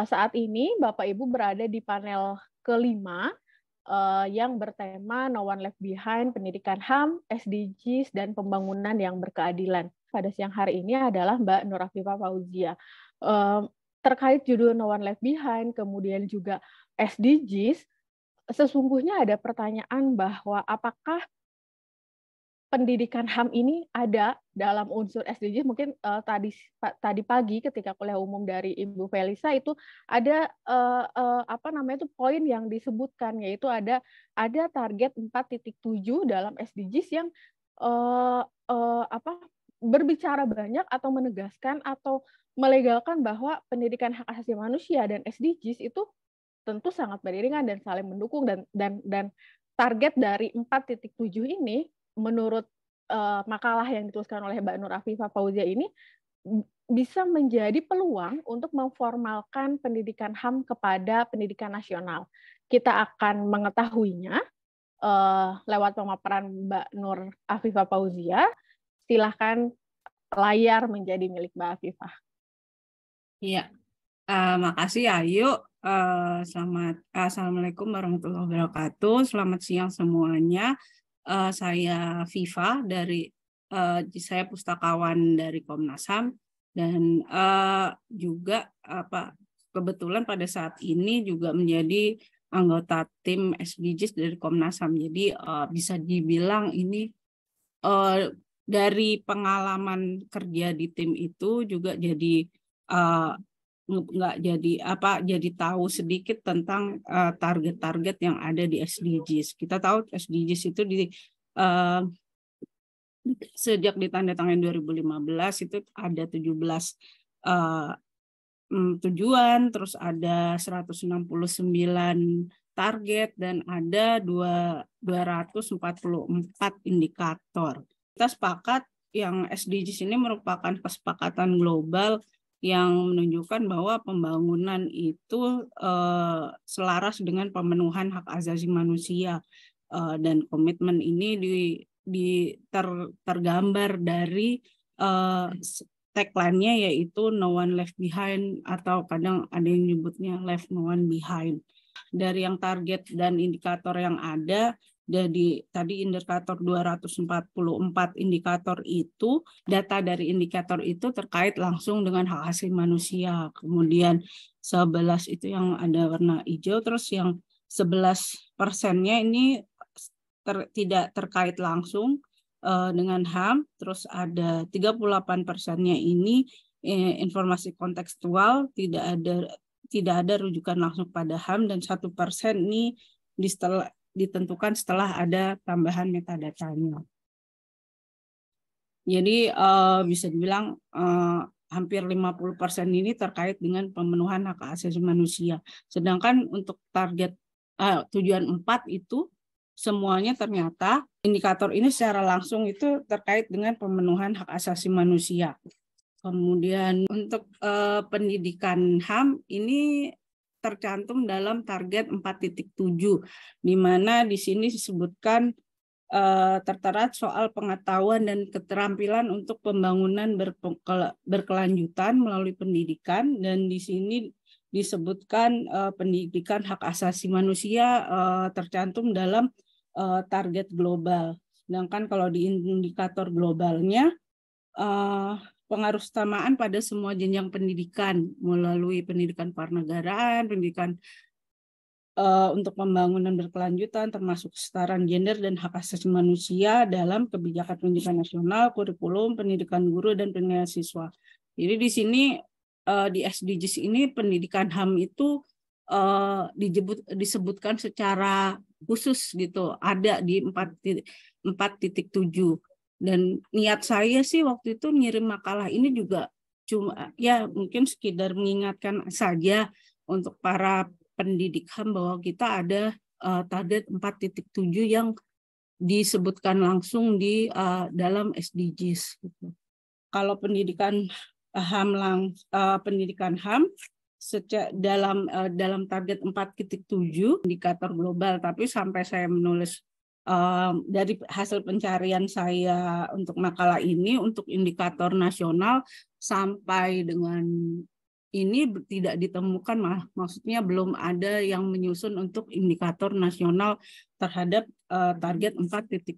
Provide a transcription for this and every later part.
Eh, saat ini Bapak Ibu berada di panel kelima uh, yang bertema No One Left Behind, Pendidikan HAM, SDGs, dan Pembangunan yang Berkeadilan. Pada siang hari ini adalah Mbak Nurafifa Fauzia. Uh, terkait judul No One Left Behind, kemudian juga SDGs, sesungguhnya ada pertanyaan bahwa apakah pendidikan HAM ini ada dalam unsur SDGs. mungkin uh, tadi pa, tadi pagi ketika kuliah umum dari Ibu Felisa itu ada uh, uh, apa namanya itu poin yang disebutkan yaitu ada ada target 4.7 dalam SDGs yang uh, uh, apa berbicara banyak atau menegaskan atau melegalkan bahwa pendidikan hak asasi manusia dan SDGs itu tentu sangat beriringan dan saling mendukung dan dan dan target dari 4.7 ini menurut uh, makalah yang dituliskan oleh Mbak Nur Afifah Fauzia ini bisa menjadi peluang untuk memformalkan pendidikan HAM kepada pendidikan nasional. Kita akan mengetahuinya uh, lewat pemaparan Mbak Nur Afifah Fauzia. Silahkan layar menjadi milik Mbak Afifah. Iya, uh, makasih ya, Ayu. Uh, selamat Assalamualaikum warahmatullahi wabarakatuh. Selamat siang semuanya uh, saya Viva dari uh, saya pustakawan dari Komnas HAM dan uh, juga apa kebetulan pada saat ini juga menjadi anggota tim SDGs dari Komnas HAM. Jadi uh, bisa dibilang ini uh, dari pengalaman kerja di tim itu juga jadi uh, nggak jadi apa jadi tahu sedikit tentang eh, target-target uh, yang ada di SDGs. Kita tahu SDGs itu di uh, sejak ditandatangani 2015 itu ada 17 uh, eh, mm, tujuan, terus ada 169 target dan ada 2, 244 indikator. Kita sepakat yang SDGs ini merupakan kesepakatan global yang menunjukkan bahwa pembangunan itu eh, selaras dengan pemenuhan hak asasi manusia eh, dan komitmen ini di, di ter, tergambar dari eh, tagline-nya yaitu no one left behind atau kadang ada yang nyebutnya left no one behind dari yang target dan indikator yang ada jadi tadi indikator 244 indikator itu data dari indikator itu terkait langsung dengan hak asli manusia. Kemudian 11 itu yang ada warna hijau terus yang 11 persennya ini ter, tidak terkait langsung uh, dengan HAM, terus ada 38 persennya ini eh, informasi kontekstual, tidak ada tidak ada rujukan langsung pada HAM dan satu persen ini ditentukan setelah ada tambahan metadatanya. Jadi eh, bisa dibilang uh, hampir 50% ini terkait dengan pemenuhan hak asasi manusia. Sedangkan untuk target eh, tujuan 4 itu semuanya ternyata indikator ini secara langsung itu terkait dengan pemenuhan hak asasi manusia. Kemudian untuk pendidikan HAM ini tercantum dalam target 4.7 di mana di sini disebutkan eh, tertera soal pengetahuan dan keterampilan untuk pembangunan berkelanjutan melalui pendidikan dan di sini disebutkan eh, pendidikan hak asasi manusia eh, tercantum dalam target global. Sedangkan kalau di indikator globalnya pengaruh utamaan pada semua jenjang pendidikan melalui pendidikan parnegaraan, pendidikan uh, untuk pembangunan berkelanjutan termasuk kesetaraan gender dan hak asasi manusia dalam kebijakan pendidikan nasional, kurikulum, pendidikan guru dan pendidikan siswa. Jadi di sini uh, di SDGs ini pendidikan HAM itu uh, dijebut, disebutkan secara khusus gitu, ada di empat titik tujuh. Dan niat saya sih waktu itu ngirim makalah ini juga cuma ya mungkin sekedar mengingatkan saja untuk para pendidik HAM bahwa kita ada uh, target 4.7 yang disebutkan langsung di uh, dalam SDGs. Gitu. Kalau pendidikan HAM lang, uh, pendidikan HAM sejak dalam uh, dalam target 4.7 indikator global tapi sampai saya menulis dari hasil pencarian saya untuk makalah ini untuk indikator nasional sampai dengan ini tidak ditemukan maksudnya belum ada yang menyusun untuk indikator nasional terhadap uh, target 4.7.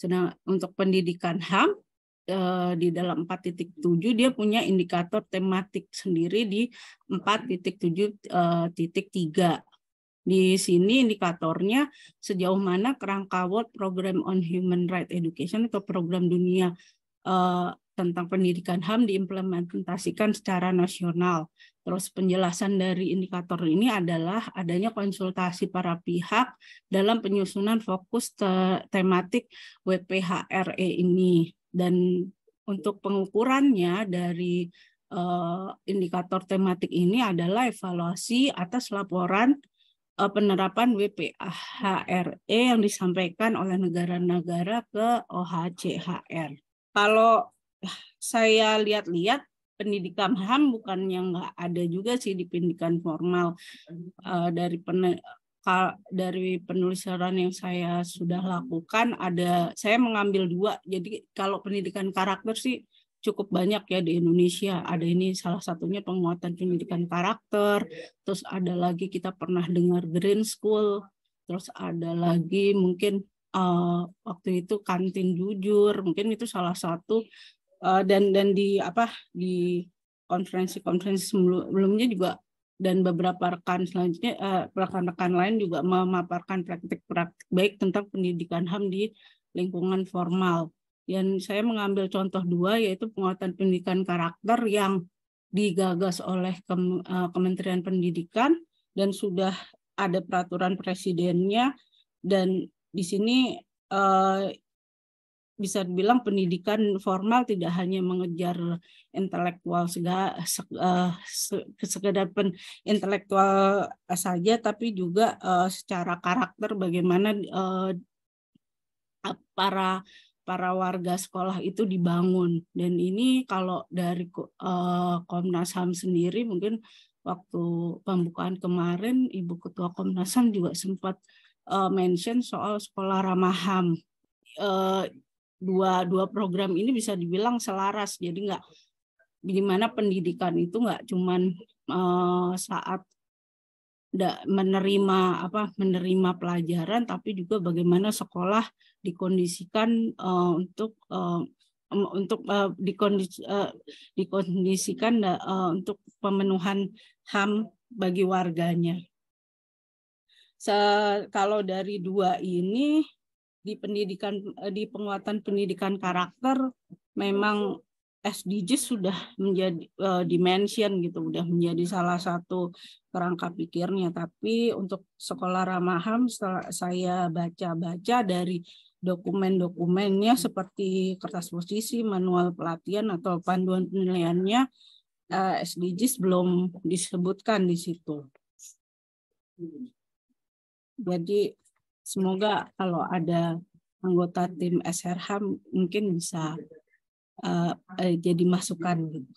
Sedang untuk pendidikan HAM uh, eh, di dalam 4.7 dia punya indikator tematik sendiri di 4.7.3. Uh, di sini indikatornya sejauh mana kerangka World Program on Human Rights Education atau program dunia uh, tentang pendidikan HAM diimplementasikan secara nasional. Terus penjelasan dari indikator ini adalah adanya konsultasi para pihak dalam penyusunan fokus te tematik WPHRE ini. Dan untuk pengukurannya dari uh, indikator tematik ini adalah evaluasi atas laporan Eh, penerapan WPHRE yang disampaikan oleh negara-negara ke OHCHR. Kalau ah, saya lihat-lihat pendidikan HAM bukan yang nggak ada juga sih di pendidikan formal eh, dari pen dari penelusuran yang saya sudah lakukan ada saya mengambil dua jadi kalau pendidikan karakter sih cukup banyak ya di Indonesia. Ada ini salah satunya penguatan pendidikan karakter, terus ada lagi kita pernah dengar Green School, terus ada lagi mungkin uh, waktu itu kantin jujur, mungkin itu salah satu uh, dan dan di apa di konferensi-konferensi sebelumnya juga dan beberapa rekan selanjutnya eh, rekan-rekan uh, lain juga memaparkan praktik-praktik baik tentang pendidikan HAM di lingkungan formal. Dan saya mengambil contoh dua yaitu penguatan pendidikan karakter yang digagas oleh eh, Kementerian Pendidikan dan sudah ada peraturan presidennya dan di sini eh, bisa dibilang pendidikan formal tidak hanya mengejar intelektual eh, sekedar pen, intelektual saja tapi juga secara karakter bagaimana para para warga sekolah itu dibangun dan ini kalau dari eh, Komnas HAM sendiri mungkin waktu pembukaan kemarin Ibu Ketua Komnas HAM juga sempat eh, mention soal sekolah ramah HAM eh, dua dua program ini bisa dibilang selaras jadi nggak gimana pendidikan itu nggak cuman saat menerima apa menerima pelajaran tapi juga bagaimana sekolah dikondisikan uh, untuk uh, untuk uh, dikondis, uh, dikondisikan uh, untuk pemenuhan HAM bagi warganya. Se kalau dari dua ini di pendidikan di penguatan pendidikan karakter memang SDGs sudah menjadi uh, dimension gitu, sudah menjadi salah satu kerangka pikirnya. Tapi untuk sekolah Ramaham setelah saya baca-baca dari dokumen-dokumennya seperti kertas posisi, manual pelatihan atau panduan penilaiannya uh, eh, SDGs belum disebutkan di situ. Jadi semoga kalau ada anggota tim SRH mungkin bisa uh, uh, jadi masukan gitu.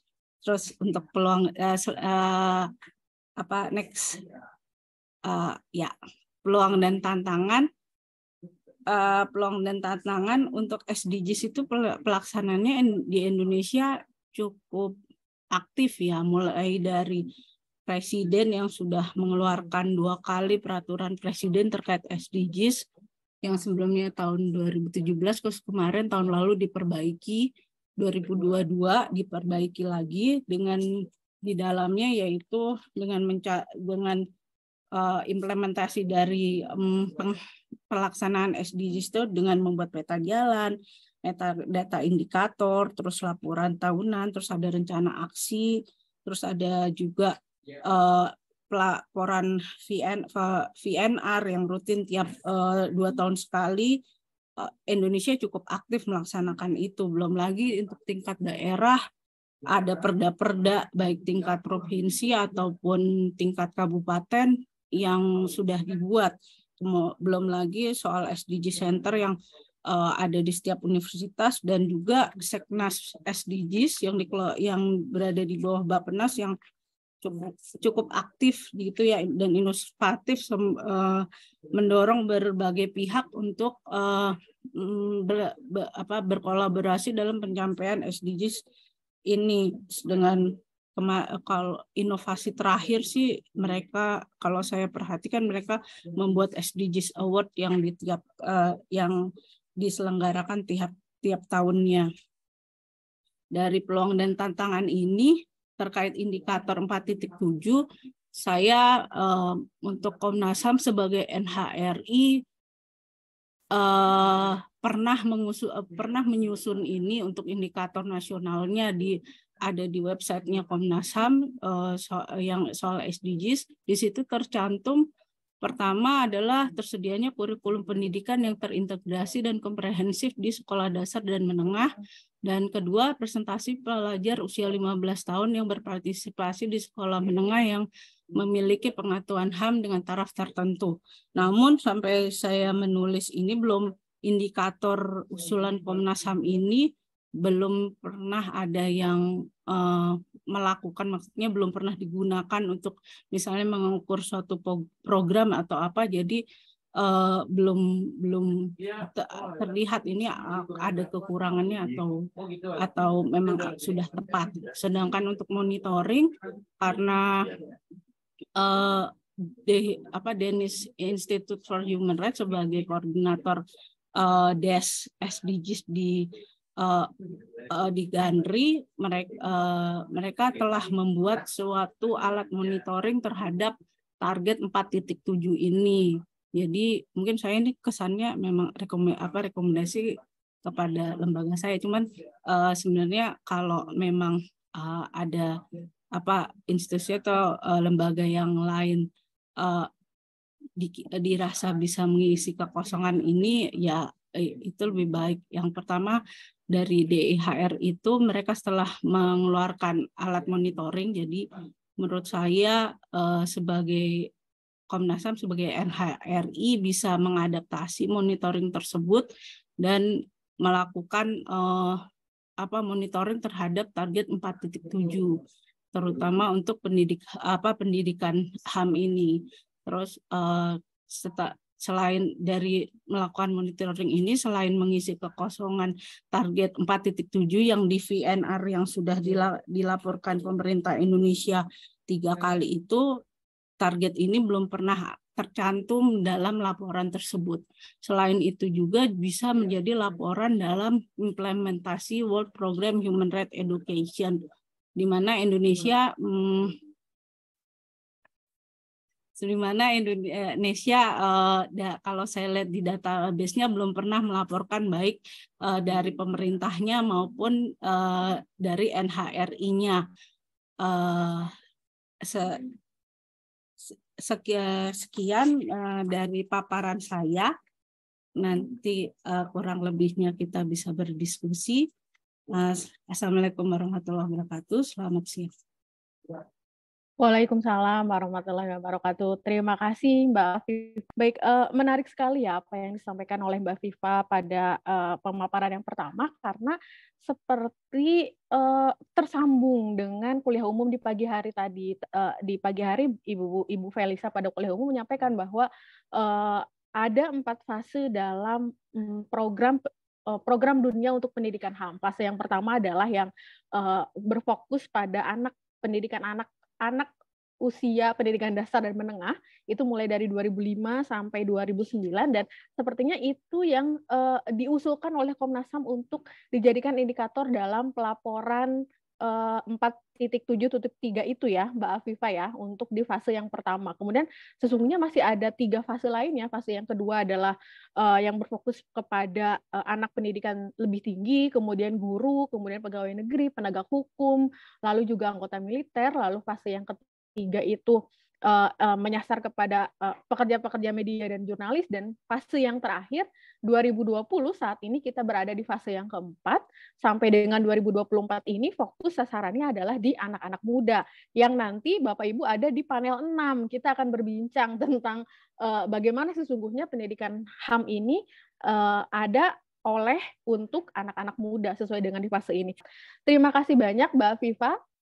Terus untuk peluang uh, uh, apa next uh, ya peluang dan tantangan uh, peluang dan tantangan untuk SDGs itu pelaksanannya di Indonesia cukup aktif ya mulai dari presiden yang sudah mengeluarkan dua kali peraturan presiden terkait SDGs yang sebelumnya tahun 2017 terus kemarin tahun lalu diperbaiki 2022 diperbaiki lagi dengan di dalamnya yaitu dengan menca dengan uh, implementasi dari um, pelaksanaan SDGs itu dengan membuat peta jalan, peta data indikator, terus laporan tahunan, terus ada rencana aksi, terus ada juga uh, pelaporan VN, eh, VNR yang rutin tiap uh, dua tahun sekali, Eh, Indonesia cukup aktif melaksanakan itu. Belum lagi untuk tingkat daerah ada perda-perda baik tingkat provinsi ataupun tingkat kabupaten yang sudah dibuat. Belum lagi soal SDG Center yang eh, ada di setiap universitas dan juga Seknas SDGs yang yang berada di bawah Bappenas yang cukup aktif gitu ya dan inovatif uh, mendorong berbagai pihak untuk eh, mm, apa berkolaborasi dalam pencapaian SDGs ini dengan kalau inovasi terakhir sih mereka kalau saya perhatikan mereka membuat SDGs Award yang di tiap eh, yang diselenggarakan tiap tiap tahunnya. Dari peluang dan tantangan ini terkait indikator 4.7 saya uh, untuk Komnas HAM sebagai NHRI uh, eh, pernah mengusul, uh, eh, pernah menyusun ini untuk indikator nasionalnya di ada di websitenya Komnas HAM uh, so, yang soal SDGs di situ tercantum Pertama adalah tersedianya kurikulum pendidikan yang terintegrasi dan komprehensif di sekolah dasar dan menengah. Dan kedua, presentasi pelajar usia 15 tahun yang berpartisipasi di sekolah menengah yang memiliki pengaturan HAM dengan taraf tertentu. Namun sampai saya menulis ini belum indikator usulan Komnas HAM ini belum pernah ada yang uh, melakukan maksudnya belum pernah digunakan untuk misalnya mengukur suatu program atau apa jadi uh, belum belum iya, oh, ya. terlihat ini eh, ada kekurangannya atau oh, gitu. atau memang sudah tepat. Iya. Sedangkan untuk monitoring karena uh, de, apa Dennis Institute for Human Rights sebagai koordinator uh, DES SDGs di uh, eh, uh, eh, di Gandri mereka uh, eh, mereka telah membuat suatu alat monitoring terhadap target 4.7 ini. Jadi mungkin saya ini kesannya memang rekom apa rekomendasi kepada lembaga saya. Cuman uh, sebenarnya kalau memang uh, ada apa institusi atau uh, lembaga yang lain uh, di, dirasa bisa mengisi kekosongan ini ya itu lebih baik. Yang pertama dari DIHR e itu mereka setelah mengeluarkan alat monitoring jadi menurut saya eh, sebagai Komnas HAM sebagai NHRI bisa mengadaptasi monitoring tersebut dan melakukan eh, apa monitoring terhadap target 4.7 terutama untuk pendidik apa pendidikan HAM ini. Terus eh, selain dari melakukan monitoring ini selain mengisi kekosongan target 4.7 yang di VNR yang sudah iya. dilaporkan pemerintah Indonesia tiga iya. kali itu target ini belum pernah tercantum dalam laporan tersebut. Selain itu juga bisa iya, menjadi laporan dalam implementasi World Program Human Rights Education di mana Indonesia dimana Indonesia eh, eh, kalau saya lihat di database-nya belum pernah melaporkan baik eh, dari hmm. pemerintahnya maupun dari NHRI-nya. sekian, dari paparan saya. Nanti kurang lebihnya kita bisa berdiskusi. Assalamualaikum warahmatullahi wabarakatuh. Selamat siang. Ya. Waalaikumsalam warahmatullahi wabarakatuh. Terima kasih Mbak Viva. Baik, uh, menarik sekali ya apa yang disampaikan oleh Mbak Viva pada uh, pemaparan yang pertama karena seperti uh, tersambung dengan kuliah umum di pagi hari tadi. Uh, di pagi hari Ibu Ibu Felisa pada kuliah umum menyampaikan bahwa uh, ada empat fase dalam um, program program dunia untuk pendidikan HAM. Fase yang pertama adalah yang uh, berfokus pada anak pendidikan anak anak usia pendidikan dasar dan menengah itu mulai dari 2005 sampai 2009 dan sepertinya itu yang uh, diusulkan oleh Komnas HAM untuk dijadikan indikator dalam pelaporan Eh, empat titik tujuh tutup tiga itu ya Mbak Afifa ya untuk di fase yang pertama. Kemudian sesungguhnya masih ada tiga fase lainnya. Fase yang kedua adalah uh, yang berfokus kepada uh, anak pendidikan lebih tinggi, kemudian guru, kemudian pegawai negeri, penegak hukum, lalu juga anggota militer, lalu fase yang ketiga itu uh, uh, menyasar kepada eh, pekerja-pekerja uh, media dan jurnalis dan fase yang terakhir 2020 saat ini kita berada di fase yang keempat sampai dengan 2024 ini fokus sasarannya adalah di anak-anak muda yang nanti Bapak Ibu ada di panel 6 kita akan berbincang tentang uh, bagaimana sesungguhnya pendidikan HAM ini uh, ada oleh untuk anak-anak muda sesuai dengan di fase ini. Terima kasih banyak Mbak Viva